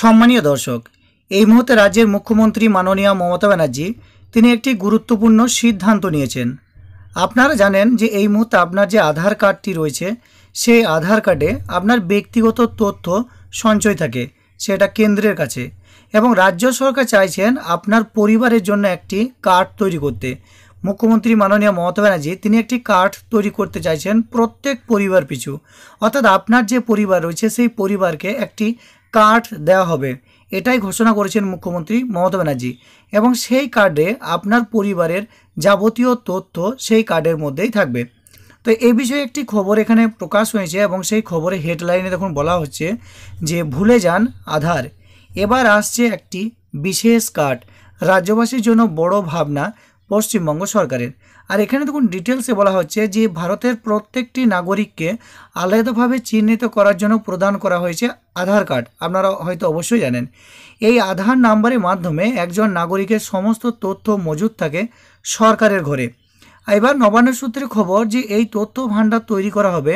সম্মানীয় দর্শক এই মুহূর্তে রাজ্যের মুখ্যমন্ত্রী মাননীয়া মমতা ব্যানার্জি তিনি একটি গুরুত্বপূর্ণ সিদ্ধান্ত নিয়েছেন আপনারা জানেন যে এই মুহূর্তে আপনার যে আধার কার্ডটি রয়েছে সেই আধার কার্ডে আপনার ব্যক্তিগত তথ্য সঞ্চয় থাকে সেটা কেন্দ্রের কাছে এবং রাজ্য সরকার চাইছেন আপনার পরিবারের জন্য একটি কার্ড তৈরি করতে মুখ্যমন্ত্রী মাননীয় মমতা ব্যানার্জি তিনি একটি কার্ড তৈরি করতে চাইছেন প্রত্যেক পরিবার পিছু অর্থাৎ আপনার যে পরিবার রয়েছে সেই পরিবারকে একটি কার্ড দেওয়া হবে এটাই ঘোষণা করেছেন মুখ্যমন্ত্রী মমতা ব্যানার্জি এবং সেই কার্ডে আপনার পরিবারের যাবতীয় তথ্য সেই কার্ডের মধ্যেই থাকবে তো এই বিষয়ে একটি খবর এখানে প্রকাশ হয়েছে এবং সেই খবরে হেডলাইনে তখন বলা হচ্ছে যে ভুলে যান আধার এবার আসছে একটি বিশেষ কার্ড রাজ্যবাসীর জন্য বড় ভাবনা পশ্চিমবঙ্গ সরকারের আর এখানে দেখুন ডিটেলসে বলা হচ্ছে যে ভারতের প্রত্যেকটি নাগরিককে আলাদাভাবে চিহ্নিত করার জন্য প্রদান করা হয়েছে আধার কার্ড আপনারা হয়তো অবশ্যই জানেন এই আধার নাম্বারের মাধ্যমে একজন নাগরিকের সমস্ত তথ্য মজুদ থাকে সরকারের ঘরে এবার নবান্ন সূত্রে খবর যে এই তথ্য ভাণ্ডার তৈরি করা হবে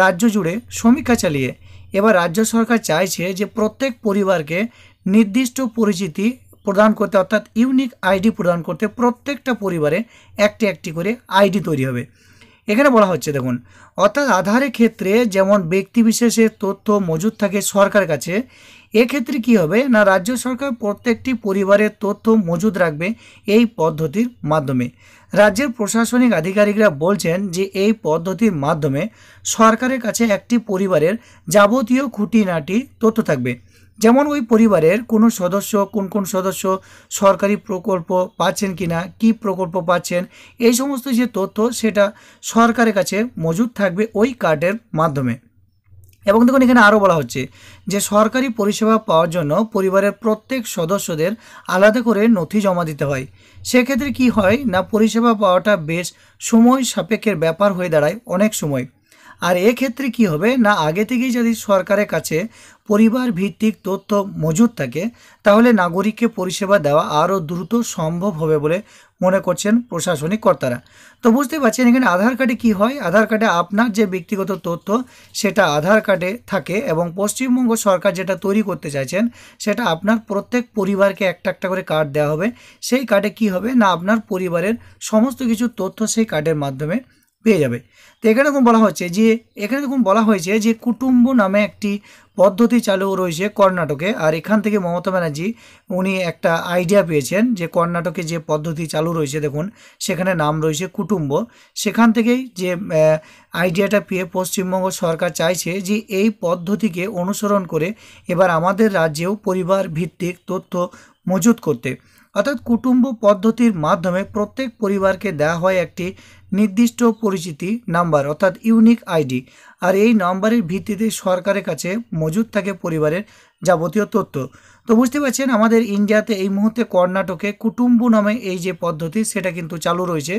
রাজ্য জুড়ে সমীক্ষা চালিয়ে এবার রাজ্য সরকার চাইছে যে প্রত্যেক পরিবারকে নির্দিষ্ট পরিচিতি প্রদান করতে অর্থাৎ ইউনিক আইডি প্রদান করতে প্রত্যেকটা পরিবারে একটি একটি করে আইডি তৈরি হবে এখানে বলা হচ্ছে দেখুন অর্থাৎ আধারের ক্ষেত্রে যেমন ব্যক্তিবিশেষের তথ্য মজুদ থাকে সরকারের কাছে এক্ষেত্রে কি হবে না রাজ্য সরকার প্রত্যেকটি পরিবারের তথ্য মজুদ রাখবে এই পদ্ধতির মাধ্যমে রাজ্যের প্রশাসনিক আধিকারিকরা বলছেন যে এই পদ্ধতির মাধ্যমে সরকারের কাছে একটি পরিবারের যাবতীয় খুঁটিনাটি তথ্য থাকবে যেমন ওই পরিবারের কোনো সদস্য কোন কোন সদস্য সরকারি প্রকল্প পাচ্ছেন কি না কী প্রকল্প পাচ্ছেন এই সমস্ত যে তথ্য সেটা সরকারের কাছে মজুদ থাকবে ওই কার্ডের মাধ্যমে এবং দেখুন এখানে আরও বলা হচ্ছে যে সরকারি পরিষেবা পাওয়ার জন্য পরিবারের প্রত্যেক সদস্যদের আলাদা করে নথি জমা দিতে হয় সেক্ষেত্রে কি হয় না পরিষেবা পাওয়াটা বেশ সময় সাপেক্ষের ব্যাপার হয়ে দাঁড়ায় অনেক সময় আর এক্ষেত্রে কি হবে না আগে থেকেই যদি সরকারের কাছে পরিবার ভিত্তিক তথ্য মজুদ থাকে তাহলে নাগরিককে পরিষেবা দেওয়া আরও দ্রুত সম্ভব হবে বলে মনে করছেন প্রশাসনিক কর্তারা তো বুঝতে পারছেন এখানে আধার কার্ডে কি হয় আধার কার্ডে আপনার যে ব্যক্তিগত তথ্য সেটা আধার কার্ডে থাকে এবং পশ্চিমবঙ্গ সরকার যেটা তৈরি করতে চাইছেন সেটা আপনার প্রত্যেক পরিবারকে একটা একটা করে কার্ড দেওয়া হবে সেই কার্ডে কি হবে না আপনার পরিবারের সমস্ত কিছু তথ্য সেই কার্ডের মাধ্যমে পেয়ে যাবে তো এখানে এরকম বলা হচ্ছে যে এখানে এরকম বলা হয়েছে যে কুটুম্ব নামে একটি পদ্ধতি চালু রয়েছে কর্ণাটকে আর এখান থেকে মমতা ব্যানার্জি উনি একটা আইডিয়া পেয়েছেন যে কর্ণাটকে যে পদ্ধতি চালু রয়েছে দেখুন সেখানে নাম রয়েছে কুটুম্ব সেখান থেকেই যে আইডিয়াটা পেয়ে পশ্চিমবঙ্গ সরকার চাইছে যে এই পদ্ধতিকে অনুসরণ করে এবার আমাদের রাজ্যেও পরিবার ভিত্তিক তথ্য মজুত করতে অর্থাৎ কুটুম্ব পদ্ধতির মাধ্যমে প্রত্যেক পরিবারকে দেওয়া হয় একটি নির্দিষ্ট পরিচিতি নাম্বার অর্থাৎ ইউনিক আইডি আর এই নাম্বারের ভিত্তিতে সরকারের কাছে মজুদ থাকে পরিবারের যাবতীয় তথ্য তো বুঝতে পারছেন আমাদের ইন্ডিয়াতে এই মুহূর্তে কর্ণাটকে কুটুম্ব নামে এই যে পদ্ধতি সেটা কিন্তু চালু রয়েছে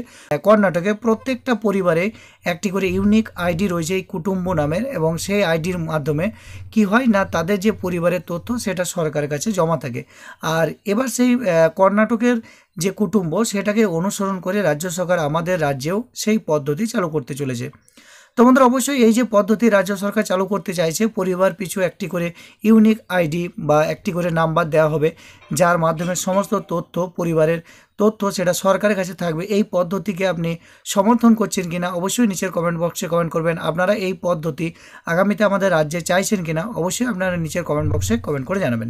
কর্ণাটকে প্রত্যেকটা পরিবারে একটি করে ইউনিক আইডি রয়েছে এই কুটুম্ব নামের এবং সেই আইডির মাধ্যমে কি হয় না তাদের যে পরিবারের তথ্য সেটা সরকারের কাছে জমা থাকে আর এবার সেই কর্ণাটকের যে কুটুম্ব সেটাকে অনুসরণ করে রাজ্য সরকার আমাদের রাজ্যেও সেই পদ্ধতি চালু করতে চলেছে তো বন্ধুরা অবশ্যই এই যে পদ্ধতি রাজ্য সরকার চালু করতে চাইছে পরিবার পিছু একটি করে ইউনিক আইডি বা একটি করে নাম্বার দেওয়া হবে যার মাধ্যমে সমস্ত তথ্য পরিবারের তথ্য সেটা সরকারের কাছে থাকবে এই পদ্ধতিকে আপনি সমর্থন করছেন কিনা অবশ্যই নিচের কমেন্ট বক্সে কমেন্ট করবেন আপনারা এই পদ্ধতি আগামীতে আমাদের রাজ্যে চাইছেন কিনা অবশ্যই আপনারা নিচের কমেন্ট বক্সে কমেন্ট করে জানাবেন